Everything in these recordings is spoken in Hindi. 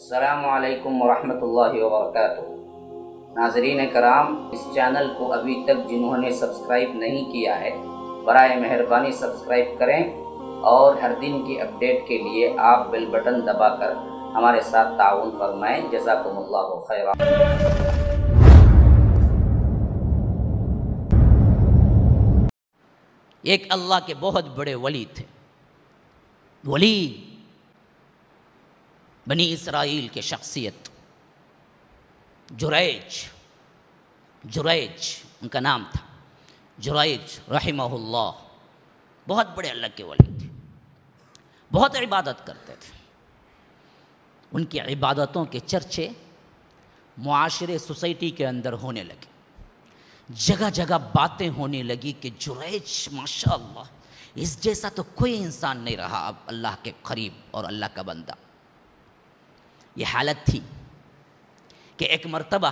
अल्लाम वरहमल वर्क नाजरीन कराम इस चैनल को अभी तक जिन्होंने सब्सक्राइब नहीं किया है बर मेहरबानी सब्सक्राइब करें और हर दिन की अपडेट के लिए आप बेल बटन दबाकर हमारे साथ ताउन फरमाएँ जजाकम्ला खैर एक अल्लाह के बहुत बड़े वली थे वली बनी इसराइल के शख्सियत जुरैज जुरैज उनका नाम था जुरैज रहमहुल्ला बहुत बड़े अल्लाह के वली थे बहुत इबादत करते थे उनकी इबादतों के चर्चे माशरे सोसाइटी के अंदर होने लगे जगह जगह बातें होने लगी कि जुरैज माशा इस जैसा तो कोई इंसान नहीं रहा अब अल्लाह के करीब और अल्लाह का बंदा ये हालत थी कि एक मर्तबा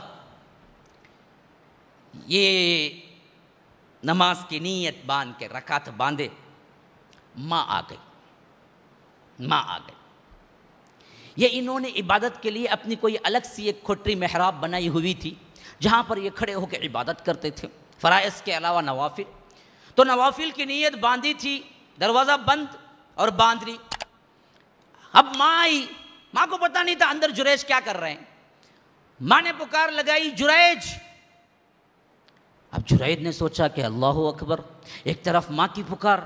ये नमाज की नीयत बांध के रकात बांधे माँ आ गई माँ आ गई ये इन्होंने इबादत के लिए अपनी कोई अलग सी एक खोटरी मेहराब बनाई हुई थी जहाँ पर ये खड़े होकर इबादत करते थे फ़राइज़ के अलावा नवाफिल तो नवाफिल की नीयत बांधी थी दरवाज़ा बंद और बांध ली अब माँ आई माँ को पता नहीं था अंदर जुरैज क्या कर रहे हैं माँ ने पुकार लगाई जुरेज अब जुरैद ने सोचा कि अल्लाह अकबर एक तरफ माँ की पुकार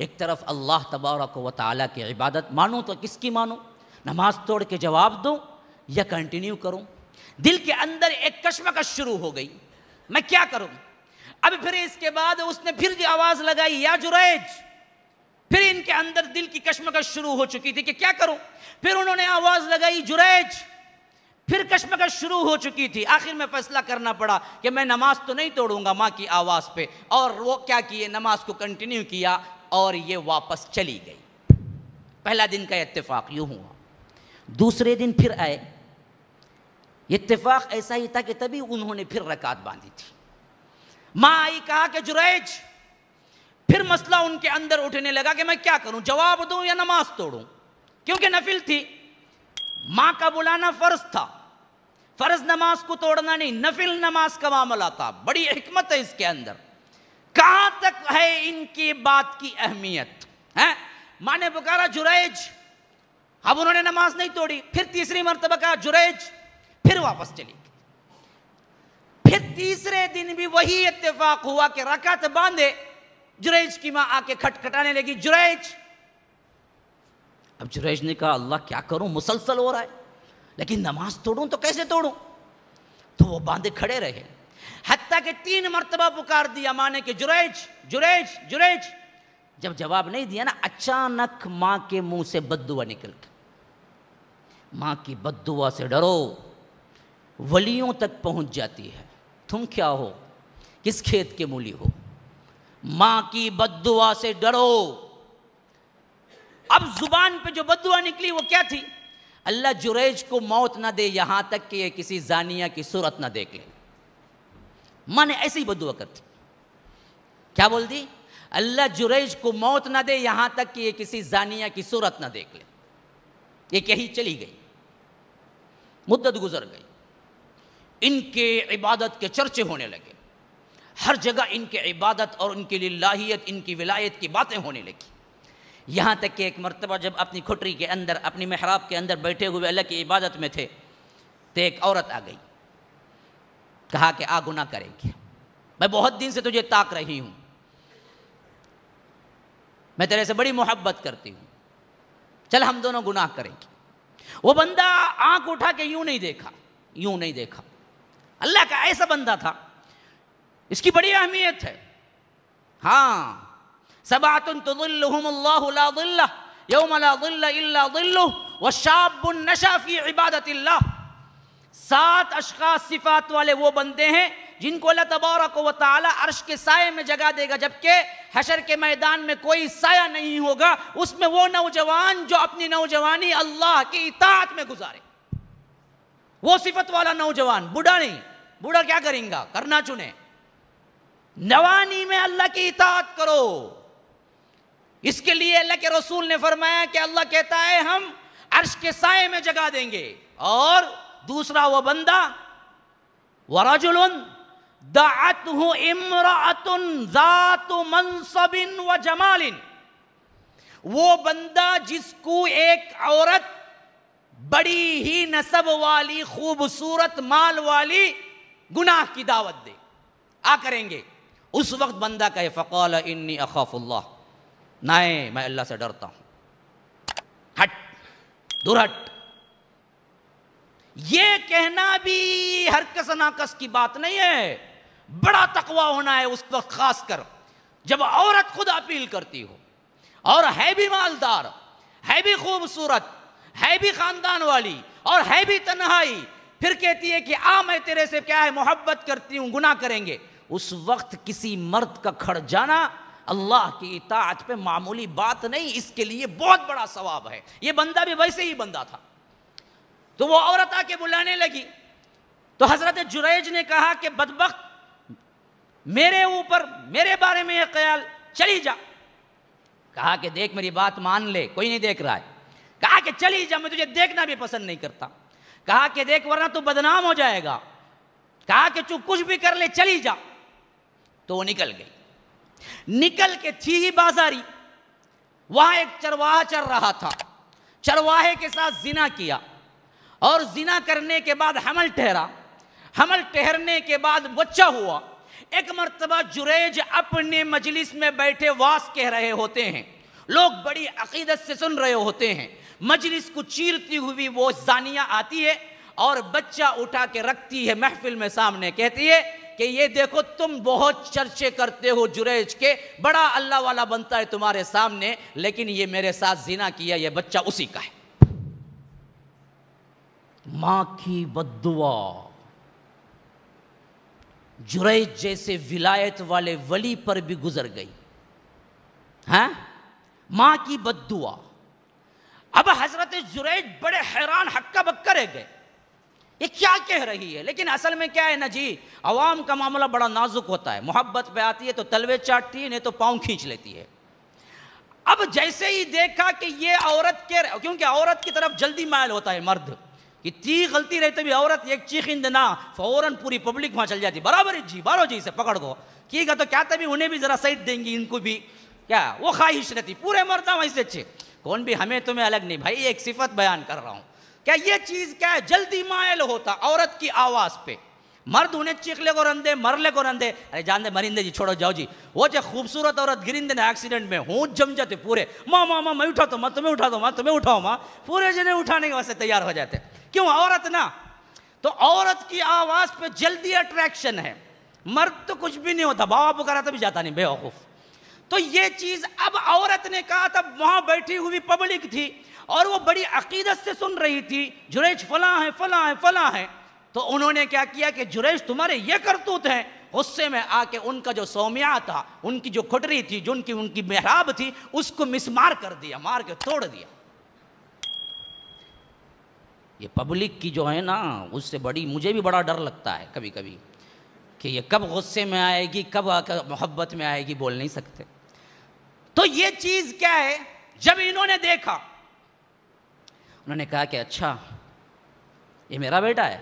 एक तरफ अल्लाह तबारक व ताली की इबादत मानो तो किसकी मानो नमाज तोड़ के जवाब दो या कंटिन्यू करूँ दिल के अंदर एक कश्मकश शुरू हो गई मैं क्या करूँ अब फिर इसके बाद उसने फिर आवाज़ लगाई या जुरैज फिर इनके अंदर दिल की कश्मकश शुरू हो चुकी थी कि क्या करूं फिर उन्होंने आवाज लगाई जुरैज फिर कश्मकश शुरू हो चुकी थी आखिर में फैसला करना पड़ा कि मैं नमाज तो नहीं तोड़ूंगा माँ की आवाज़ पे और वो क्या किए नमाज को कंटिन्यू किया और ये वापस चली गई पहला दिन का इतफाक यूं हुआ दूसरे दिन फिर आए इतफाक ऐसा ही था कि तभी उन्होंने फिर रकात बांधी थी माँ आई कहा कि जुरैज फिर मसला उनके अंदर उठने लगा कि मैं क्या करूं जवाब दूं या नमाज तोड़ूं क्योंकि नफिल थी मां का बुलाना फर्ज था फर्ज नमाज को तोड़ना नहीं नफिल नमाज का मामला था बड़ी हमत है इसके अंदर कहां तक है इनकी बात की अहमियत है मां ने पुकारा जुरैज अब उन्होंने नमाज नहीं तोड़ी फिर तीसरी मरतबा कहा जुरैज फिर वापस चली फिर तीसरे दिन भी वही इत्तेफाक हुआ कि रकत बांधे जुरैज की माँ आके खटखटाने लगी जुरैज अब जुरैज ने कहा अल्लाह क्या करूं मुसलसल हो रहा है लेकिन नमाज तोड़ूं तो कैसे तोड़ू तो वो बांधे खड़े रहे हत्या के तीन मरतबा पुकार दिया माने के जुरैज जुरैज जुरैज जब जवाब नहीं दिया ना अचानक मां के मुंह से बदुआ निकल गया मां की बदुआ से डरो वलियों तक पहुंच जाती है तुम क्या हो किस खेत के मूली हो मां की बदुआ से डरो अब जुबान पे जो बदुआ निकली वो क्या थी अल्लाह जुरेज को मौत ना दे यहां तक कि ये किसी जानिया की सूरत ना देख ले माँ ने ऐसी बदुआ कर दी क्या बोल दी अल्लाह जुरेज को मौत ना दे यहां तक कि ये किसी जानिया की सूरत ना देख ले ये कही चली गई मुद्दत गुजर गई इनके इबादत के चर्चे होने लगे हर जगह इनके इबादत और उनकी लाहियत इनकी विलायत की बातें होने लगी यहाँ तक कि एक मरतबा जब अपनी खुटरी के अंदर अपनी महराब के अंदर बैठे हुए अल्लाह की इबादत में थे तो एक औरत आ गई कहा कि आ गुना करेंगे मैं बहुत दिन से तुझे ताक रही हूँ मैं तेरे से बड़ी मोहब्बत करती हूँ चल हम दोनों गुनाह करेंगे वो बंदा आंख उठा के यूं नहीं देखा यूं नहीं देखा अल्लाह का ऐसा बंदा था इसकी बड़ी अहमियत है हाँ इबादत सात अशखास सिफात वाले वो बंदे हैं जिनको अल्लाह तबारक व ताली अर्श के साय में जगा देगा जबकि हशर के मैदान में कोई साया नहीं होगा उसमें वो नौजवान जो अपनी नौजवानी अल्लाह की इतात में गुजारे वो सिफत वाला नौजवान बूढ़ा नहीं बूढ़ा क्या करेंगे करना चुने नवानी में अल्लाह की इतात करो इसके लिए अल्लाह के रसूल ने फरमाया कि अल्लाह कहता है हम अर्श के साय में जगा देंगे और दूसरा वह बंदा वराजुल मनसबिन व जमालिन वो बंदा जिसको एक औरत बड़ी ही नसब वाली खूबसूरत माल वाली गुनाह की दावत दे आ करेंगे उस वक्त बंदा कहे फ़कौल इन्नी अखाफुल्ला नाए मैं अल्लाह से डरता हूं हट दूर हट ये कहना भी हर कस नाकस की बात नहीं है बड़ा तकवा होना है उस वक्त खास कर जब औरत खुद अपील करती हो और है भी मालदार है भी खूबसूरत है भी खानदान वाली और है भी तन्हाई फिर कहती है कि आ मैं तेरे से क्या है मोहब्बत करती हूँ गुना करेंगे उस वक्त किसी मर्द का खड़ जाना अल्लाह की इताअत पे मामूली बात नहीं इसके लिए बहुत बड़ा सवाब है ये बंदा भी वैसे ही बंदा था तो वो औरत आके बुलाने लगी तो हजरत जुरैज ने कहा कि बदबक मेरे ऊपर मेरे बारे में यह ख्याल चली जा कहा कि देख मेरी बात मान ले कोई नहीं देख रहा है कहा कि चली जा मैं तुझे देखना भी पसंद नहीं करता कहा कि देख वरना तू बदनाम हो जाएगा कहा कि तू कुछ भी कर ले चली जा तो वो निकल गई निकल के थी ही बाजारी वहां एक चरवाहा चल रहा था चरवाहे के साथ जिना किया और जिना करने के बाद हमल ठहरा हमल ठहरने के बाद बच्चा हुआ एक मरतबा जुरेज अपने मजलिस में बैठे वास कह रहे होते हैं लोग बड़ी अकीदत से सुन रहे होते हैं मजलिस को चीरती हुई वो जानिया आती है और बच्चा उठा के रखती है महफिल में सामने कहती है कि ये देखो तुम बहुत चर्चे करते हो जुरेज के बड़ा अल्लाह वाला बनता है तुम्हारे सामने लेकिन ये मेरे साथ जीना किया ये बच्चा उसी का है मां की बदुआ जुरैज जैसे विलायत वाले वली पर भी गुजर गई है हाँ? मां की बदुआ अब हजरत जुरैज बड़े हैरान हक्का बक्का रह गए ये क्या कह रही है लेकिन असल में क्या है ना जी आवाम का मामला बड़ा नाजुक होता है मोहब्बत पे आती है तो तलवे चाटती है नहीं तो पाँव खींच लेती है अब जैसे ही देखा कि ये औरत के क्योंकि औरत की तरफ जल्दी मायल होता है मर्द इतनी गलती रहते भी औरत एक चीख ना फौरन पूरी पब्लिक वहाँ चल जाती बराबर जी बारो जी से पकड़ को ठीक है तो क्या तभी उन्हें भी ज़रा सही देंगी इनको भी क्या वो ख्वाहिश रहती पूरे मर्दा वहीं से अच्छे कौन भी हमें तुम्हें अलग नहीं भाई एक सिफत बयान कर रहा हूँ क्या ये चीज क्या है जल्दी मायल होता औरत की आवाज पे मर्द उन्हें चिखले को रंधे मरले को रंधे अरे जान दे मरिंदे जी छोड़ो जाओ जी वो जो खूबसूरत औरत गिरिंदे ने एक्सीडेंट में हूं जम जाते पूरे माँ माँ माँ मैं उठा तो मैं तुम्हें उठा दो तो माँ तुम्हें उठाओ माँ पूरे जने उठाने के वास्ते तैयार हो जाते क्यों औरत ना तो औरत की आवाज़ पे जल्दी अट्रैक्शन है मर्द तो कुछ भी नहीं होता बाबा पुकारा तो भी जाता नहीं बेवकूफ़ तो ये चीज़ अब औरत ने कहा तब वहां बैठी हुई पब्लिक थी और वो बड़ी अकीदत से सुन रही थी जुरेज फला है फला है फला है तो उन्होंने क्या किया कि जुरेज तुम्हारे ये करतूत हैं गुस्से में आके उनका जो सौम्या था उनकी जो खुटरी थी जो उनकी उनकी मेहराब थी उसको मिसमार कर दिया मार के तोड़ दिया ये पब्लिक की जो है ना उससे बड़ी मुझे भी बड़ा डर लगता है कभी कभी कि ये कब गुस्से में आएगी कब आकर मोहब्बत में आएगी बोल नहीं सकते तो ये चीज़ क्या है जब इन्होंने देखा उन्होंने कहा कि अच्छा ये मेरा बेटा है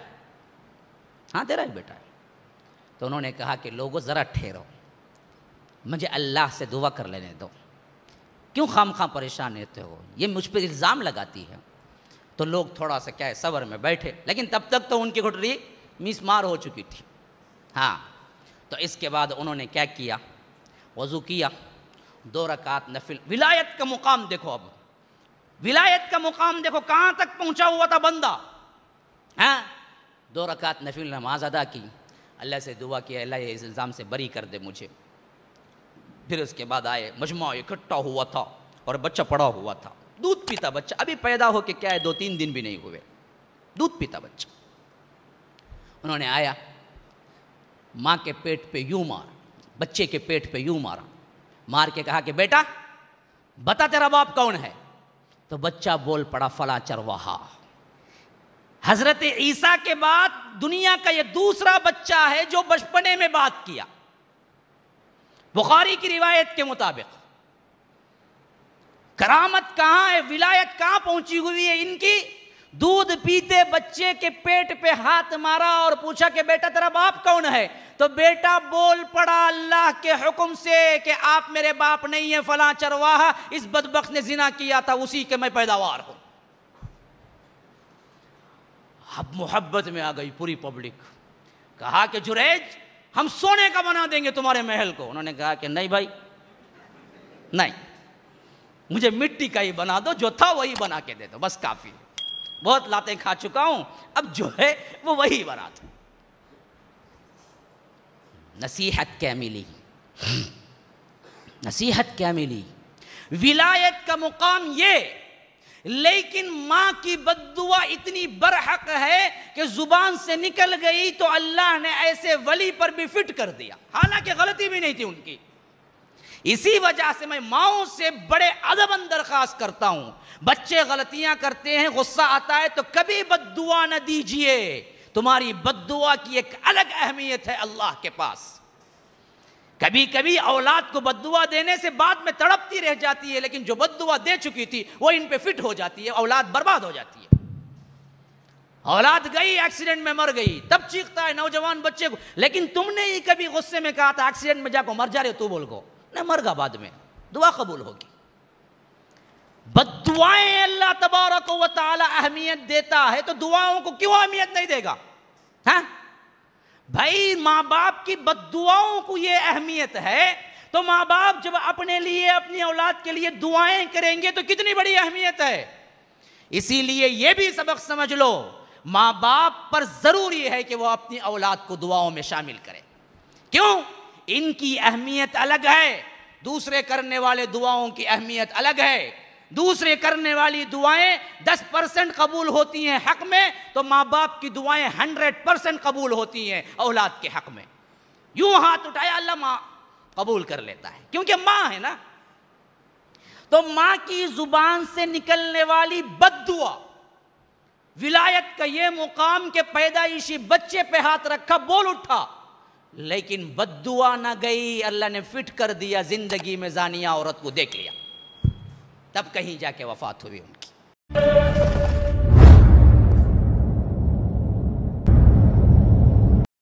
हाँ तेरा ही बेटा है तो उन्होंने कहा कि लोगों ज़रा ठहरो मुझे अल्लाह से दुआ कर लेने दो क्यों खाम खां परेशान रहते हो ये मुझ पर इल्ज़ाम लगाती है तो लोग थोड़ा सा क्या है सबर में बैठे लेकिन तब तक तो उनकी घुटरी मिसमार हो चुकी थी हाँ तो इसके बाद उन्होंने क्या किया वज़ू किया दो रकात नफिल विलायत का मुकाम देखो अब विलायत का मुकाम देखो कहाँ तक पहुँचा हुआ था बंदा है हाँ? दो रकात नफिल नमाज अदा की अल्लाह से दुआ किया अल्लाह इस इल्ज़ाम से बरी कर दे मुझे फिर उसके बाद आए मजमा इकट्ठा हुआ था और बच्चा पड़ा हुआ था दूध पीता बच्चा अभी पैदा होके क्या है दो तीन दिन भी नहीं हुए दूध पीता बच्चा उन्होंने आया माँ के पेट पे यूं मारा बच्चे के पेट पे यूं मारा मार के कहा कि बेटा बता तेरा बाप कौन है तो बच्चा बोल पड़ा फला चरवाहा हजरत ईसा के बाद दुनिया का यह दूसरा बच्चा है जो बचपने में बात किया बुखारी की रिवायत के मुताबिक करामत कहां है विलायत कहां पहुंची हुई है इनकी दूध पीते बच्चे के पेट पे हाथ मारा और पूछा कि बेटा तेरा बाप कौन है तो बेटा बोल पड़ा अल्लाह के हुक्म से कि आप मेरे बाप नहीं है फला चरवाहा इस बदबक ने जिना किया था उसी के मैं पैदावार हूं अब मोहब्बत में आ गई पूरी पब्लिक कहा कि जुरेज हम सोने का बना देंगे तुम्हारे महल को उन्होंने कहा कि नहीं भाई नहीं मुझे मिट्टी का ही बना दो जो था वही बना के दे दो बस काफ़ी है बहुत लाते खा चुका हूं अब जो है वो वही बरात नसीहत क्या मिली नसीहत क्या मिली विलायत का मुकाम ये लेकिन माँ की बदुआ इतनी बरहक है कि जुबान से निकल गई तो अल्लाह ने ऐसे वली पर भी फिट कर दिया हालांकि गलती भी नहीं थी उनकी इसी वजह से मैं माओ से बड़े अदबन दरख्वास्त करता हूं बच्चे गलतियां करते हैं गुस्सा आता है तो कभी बददुआ न दीजिए तुम्हारी बददुआ की एक अलग अहमियत है अल्लाह के पास कभी कभी औलाद को बददुआ देने से बाद में तड़पती रह जाती है लेकिन जो बददुआ दे चुकी थी वो इन पे फिट हो जाती है औलाद बर्बाद हो जाती है औलाद गई एक्सीडेंट में मर गई तब चीखता है नौजवान बच्चे को लेकिन तुमने ही कभी गुस्से में कहा था एक्सीडेंट में जाको मर जा रहे हो तू बोल को मैं मरगा बाद में दुआ कबूल होगी बदुआएं अल्लाह तबारक व ताला अहमियत देता है तो दुआओं को क्यों अहमियत नहीं देगा है भाई माँ बाप की बदुआओं को यह अहमियत है तो माँ बाप जब अपने लिए अपनी औलाद के लिए दुआएं करेंगे तो कितनी बड़ी अहमियत है इसीलिए यह भी सबक समझ लो माँ बाप पर ज़रूरी है कि वह अपनी औलाद को दुआओं में शामिल करें क्यों इनकी अहमियत अलग है दूसरे करने वाले दुआओं की अहमियत अलग है दूसरे करने वाली दुआएं 10 परसेंट कबूल होती हैं हक में तो माँ बाप की दुआएं 100 परसेंट कबूल होती हैं औलाद के हक में यूं हाथ उठाया अल्लाह माँ कबूल कर लेता है क्योंकि माँ है ना तो माँ की जुबान से निकलने वाली बद दुआ विलायत का ये मुकाम के पैदाइशी बच्चे पे हाथ रखा बोल उठा लेकिन बदुआ ना गई अल्लाह ने फिट कर दिया ज़िंदगी में जानिया औरत को देख लिया तब कहीं जाके वफात हुई उनकी